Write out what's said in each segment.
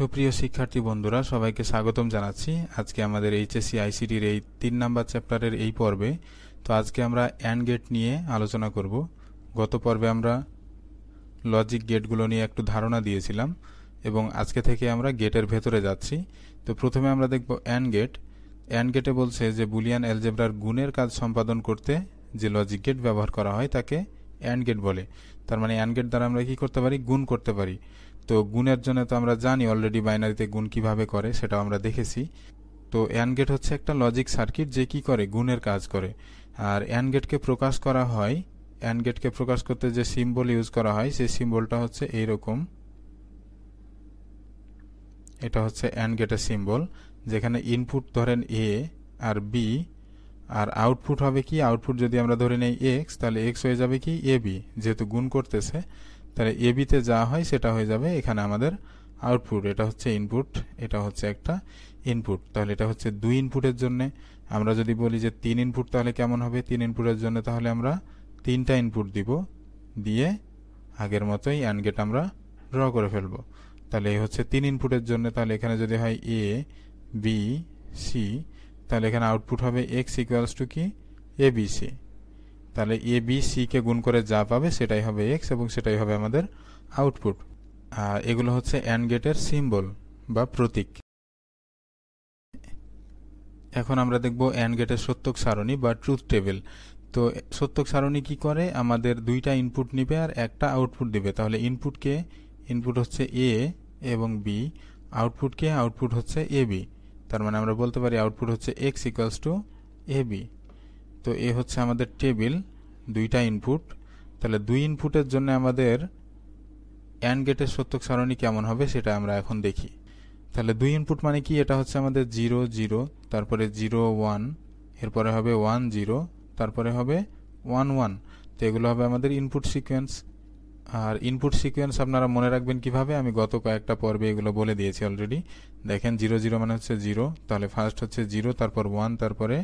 সুপ্রিয় শিক্ষার্থী বন্ধুরা সবাইকে স্বাগতম জানাচ্ছি আজকে আমাদের এইচএসসি আইসিটির এই তিন নাম্বার চ্যাপ্টারের এই পর্বে তো আজকে আমরা অ্যান্ড গেট নিয়ে আলোচনা করব গত পর্বে আমরা লজিক গেটগুলো নিয়ে একটু ধারণা দিয়েছিলাম এবং আজকে থেকে আমরা গেটের ভেতরে যাচ্ছি তো প্রথমে আমরা দেখব অ্যান্ড গেট অ্যান্ড গেটে বলছে যে বুলিয়ান অ্যালজেব্রার গুণের কাজ সম্পাদন করতে যে লজিক গেট ব্যবহার করা হয় তাকে অ্যান্ড গেট বলে তার মানে অ্যান্ড গেট দ্বারা আমরা কি করতে পারি গুণ করতে পারি তো গুণের জন্য তো আমরা জানি অলরেডি বাইনারিতে গুণ কিভাবে করে সেটাও আমরা দেখেছি তো অ্যান গেট হচ্ছে একটা লজিক সার্কিট যে কি করে গুণের কাজ করে আর অ্যান গেটকে প্রকাশ করা হয় অ্যান গেটকে প্রকাশ করতে যে সিম্বল ইউজ করা হয় সেই সিম্বলটা হচ্ছে এইরকম এটা হচ্ছে অ্যান গেটের সিম্বল যেখানে ইনপুট ধরেন এ আর বি আর আউটপুট হবে কি আউটপুট যদি আমরা ধরে নেই এক্স তাহলে এক্স হয়ে যাবে কি এ বি যেহেতু গুণ করতেছে তাহলে এবিতে যা হয় সেটা হয়ে যাবে এখানে আমাদের আউটপুট এটা হচ্ছে ইনপুট এটা হচ্ছে একটা ইনপুট তাহলে এটা হচ্ছে দুই ইনপুটের জন্য আমরা যদি বলি যে তিন ইনপুট তাহলে কেমন হবে তিন ইনপুটের জন্য তাহলে আমরা তিনটা ইনপুট দিব দিয়ে আগের মতোই অ্যান্ড গেট আমরা ড্র করে ফেলব তাহলে এই হচ্ছে তিন ইনপুটের জন্য তাহলে এখানে যদি হয় এ বি সি তাহলে এখানে আউটপুট হবে এক্স ইকুয়ালস টু কি এ বি সি তাহলে এ বি সিকে গুণ করে যা পাবে সেটাই হবে এক্স এবং সেটাই হবে আমাদের আউটপুট আর এগুলো হচ্ছে অ্যান্ড গেটের সিম্বল বা প্রতীক এখন আমরা দেখব অ্যান্ড গেটের সত্যক সারণী বা ট্রুথ টেবিল তো সত্যক সারণী কি করে আমাদের দুইটা ইনপুট নিবে আর একটা আউটপুট দিবে তাহলে ইনপুটকে ইনপুট হচ্ছে এ এবং বি আউটপুটকে আউটপুট হচ্ছে এ বি তার মানে আমরা বলতে পারি আউটপুট হচ্ছে X equals to A B তো এ হচ্ছে আমাদের টেবিল দুইটা ইনপুট তাহলে দুই ইনপুটের জন্য আমাদের অ্যান্ড গেটের সত্যক সারণী কেমন হবে সেটা আমরা এখন দেখি তাহলে দুই ইনপুট মানে কি এটা হচ্ছে আমাদের জিরো জিরো তারপরে জিরো ওয়ান এরপরে হবে ওয়ান জিরো তারপরে হবে ওয়ান ওয়ান তো এগুলো হবে আমাদের ইনপুট সিকোয়েন্স আর ইনপুট সিকোয়েন্স আপনারা মনে রাখবেন কিভাবে আমি গত কয়েকটা পর্বে এগুলো বলে দিয়েছি অলরেডি দেখেন জিরো জিরো মানে হচ্ছে জিরো তাহলে ফার্স্ট হচ্ছে জিরো তারপর ওয়ান তারপরে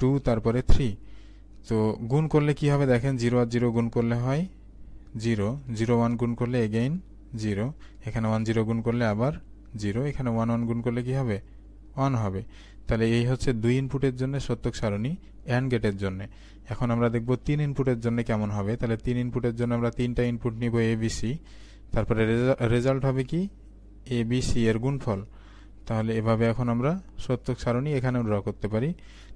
টু তারপরে থ্রি তো গুণ করলে কি হবে দেখেন জিরো আর জিরো গুণ করলে হয় জিরো জিরো ওয়ান গুণ করলে এগেইন জিরো এখানে ওয়ান জিরো গুণ করলে আবার জিরো এখানে ওয়ান ওয়ান গুণ করলে কি হবে অন হবে তাহলে এই হচ্ছে দুই ইনপুটের জন্য সত্যক সারণী অ্যান্ড গেটের জন্য এখন আমরা দেখব তিন ইনপুটের জন্য কেমন হবে তাহলে তিন ইনপুটের জন্য আমরা তিনটা ইনপুট নিব এবিসি বিসি তারপরে রেজাল্ট হবে কি এবিসি এর গুণফল তাহলে এভাবে এখন আমরা সত্যক সারণী এখানেও ড্র করতে পারি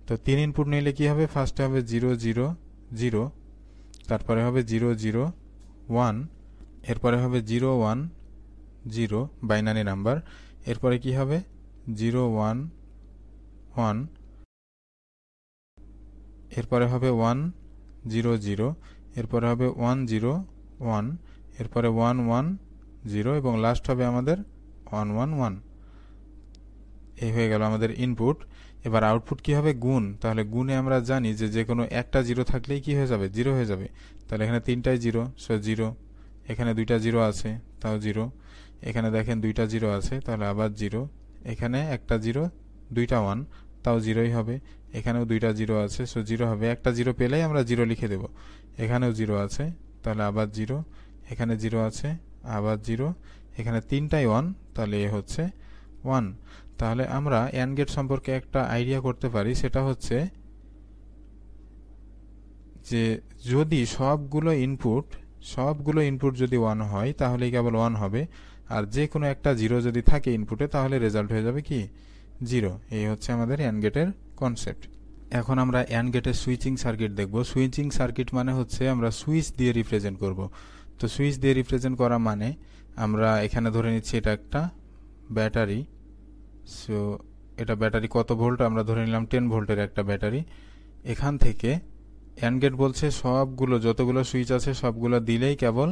তো তিন ইনপুট নিলে কি হবে ফার্স্টে হবে জিরো জিরো জিরো তারপরে হবে জিরো জিরো ওয়ান এরপরে হবে zero one zero binary number এরপরে কি হবে জিরো ওয়ান ওয়ান এরপরে হবে ওয়ান জিরো জিরো এরপরে হবে ওয়ান জিরো ওয়ান এরপরে ওয়ান ওয়ান জিরো এবং লাস্ট হবে আমাদের ওয়ান ওয়ান ওয়ান এই হয়ে গেল আমাদের ইনপুট এবার আউটপুট কি হবে গুণ তাহলে গুণে আমরা জানি যে যে কোনো একটা জিরো থাকলেই কি হয়ে যাবে জিরো হয়ে যাবে তাহলে এখানে তিনটাই জিরো সো জিরো এখানে দুইটা জিরো আছে তাও জিরো এখানে দেখেন দুইটা জিরো আছে তাহলে আবার জিরো এখানে একটা জিরো দুইটা ওয়ান তাও জিরোই হবে এখানেও দুইটা জিরো আছে সো জিরো হবে একটা জিরো পেলেই আমরা জিরো লিখে দেব এখানেও জিরো আছে তাহলে আবার জিরো এখানে জিরো আছে আবার জিরো এখানে তিনটাই ওয়ান তাহলে এ হচ্ছে ওয়ান তাহলে আমরা অ্যান গেট সম্পর্কে একটা আইডিয়া করতে পারি সেটা হচ্ছে যে যদি সবগুলো ইনপুট সবগুলো ইনপুট যদি ওয়ান হয় তাহলে কেবল ওয়ান হবে আর যে কোনো একটা জিরো যদি থাকে ইনপুটে তাহলে রেজাল্ট হয়ে যাবে কি জিরো এই হচ্ছে আমাদের অ্যান গেটের কনসেপ্ট এখন আমরা অ্যান গেটের সুইচিং সার্কিট দেখব সুইচিং সার্কিট মানে হচ্ছে আমরা সুইচ দিয়ে রিপ্রেজেন্ট করব তো সুইচ দিয়ে রিপ্রেজেন্ট করা মানে আমরা এখানে ধরে নিচ্ছি এটা একটা ব্যাটারি সো এটা ব্যাটারি কত ভোল্ট আমরা ধরে নিলাম টেন ভোল্টের একটা ব্যাটারি এখান থেকে অ্যান্ড বলছে সবগুলো যতগুলো সুইচ আছে সবগুলো দিলেই কেবল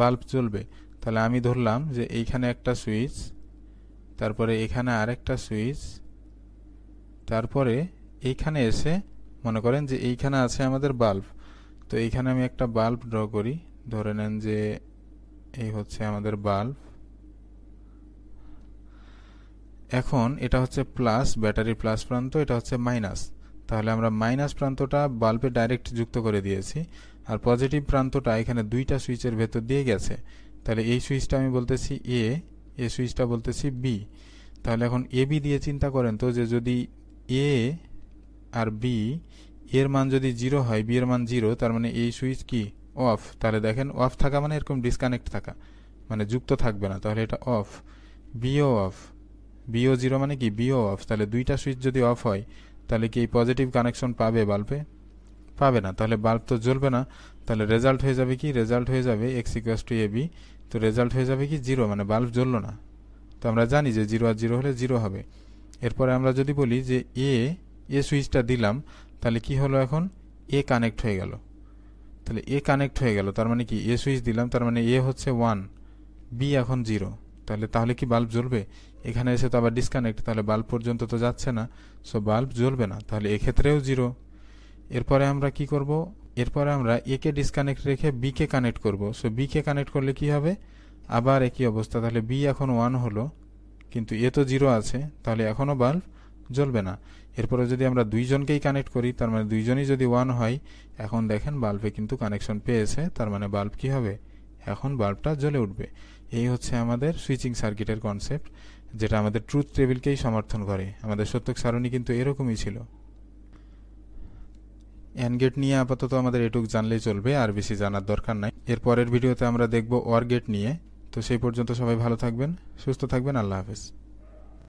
বাল্ব চলবে তাহলে আমি ধরলাম যে এইখানে একটা সুইচ তারপরে এখানে আরেকটা সুইচ তারপরে এইখানে এসে মনে করেন যে এইখানে আছে আমাদের বাল্ব তো এইখানে আমি একটা বাল্ব ড্র করি ধরে নেন যে এই হচ্ছে আমাদের বাল্ব এখন এটা হচ্ছে প্লাস ব্যাটারি প্লাস প্রান্ত এটা হচ্ছে মাইনাস তাহলে আমরা মাইনাস প্রান্তটা বাল্বে ডাইরেক্ট যুক্ত করে দিয়েছি আর পজিটিভ প্রান্তটা এখানে দুইটা সুইচের ভেতর দিয়ে গেছে তাহলে এই সুইচটা আমি বলতেছি এ এ সুইচটা বলতেছি বি তাহলে এখন এ বি দিয়ে চিন্তা করেন তো যে যদি এ আর বি এর মান যদি জিরো হয় বি এর মান জিরো তার মানে এই সুইচ কি অফ তাহলে দেখেন অফ থাকা মানে এরকম ডিসকানেক্ট থাকা মানে যুক্ত থাকবে না তাহলে এটা অফ বিও অফ বিও জিরো মানে কি বিও অফ তাহলে দুইটা সুইচ যদি অফ হয় তাহলে কি এই পজিটিভ কানেকশন পাবে বাল্বে পাবে না তাহলে বাল্ব তো জ্বলবে না তাহলে রেজাল্ট হয়ে যাবে কি রেজাল্ট হয়ে যাবে X equals to A B তো রেজাল্ট হয়ে যাবে কি জিরো মানে বাল্ব জ্বললো না তো আমরা জানি যে জিরো আর জিরো হলে জিরো হবে এরপরে আমরা যদি বলি যে এ এ সুইচটা দিলাম তাহলে কি হলো এখন এ কানেক্ট হয়ে গেল তাহলে এ কানেক্ট হয়ে গেল তার মানে কি এ সুইচ দিলাম তার মানে এ হচ্ছে ওয়ান বি এখন জিরো তাহলে তাহলে কি বাল্ব জ্বলবে এখানে এসে তো আবার ডিসকানেক্ট তাহলে বাল্ব পর্যন্ত তো যাচ্ছে না সো বাল্ব জ্বলবে না তাহলে এক্ষেত্রেও জিরো এরপরে আমরা কি করব এরপরে আমরা এ কে ডিসকানেক্ট রেখে বি কে কানেক্ট করব সো বি কে কানেক্ট করলে কি হবে আবার একই অবস্থা তাহলে বি এখন ওয়ান হলো কিন্তু এ তো জিরো আছে তাহলে এখনও বাল্ব জ্বলবে না এরপরে যদি আমরা দুইজনকেই কানেক্ট করি তার মানে দুইজনই যদি ওয়ান হয় এখন দেখেন বাল্বে কিন্তু কানেকশন পেয়েছে তার মানে বাল্ব কি হবে এখন বাল্বটা জ্বলে উঠবে এই হচ্ছে আমাদের সুইচিং সার্কিটের কনসেপ্ট যেটা আমাদের ট্রুথ টেবিলকেই সমর্থন করে আমাদের সত্যক সারণী কিন্তু এরকমই ছিল গেট নিয়ে আপাতত আমাদের এটুক জানলেই চলবে আর বেশি জানার দরকার নাই এর পরের ভিডিওতে আমরা দেখব গেট নিয়ে তো সেই পর্যন্ত সবাই ভালো থাকবেন সুস্থ থাকবেন আল্লাহ হাফেজ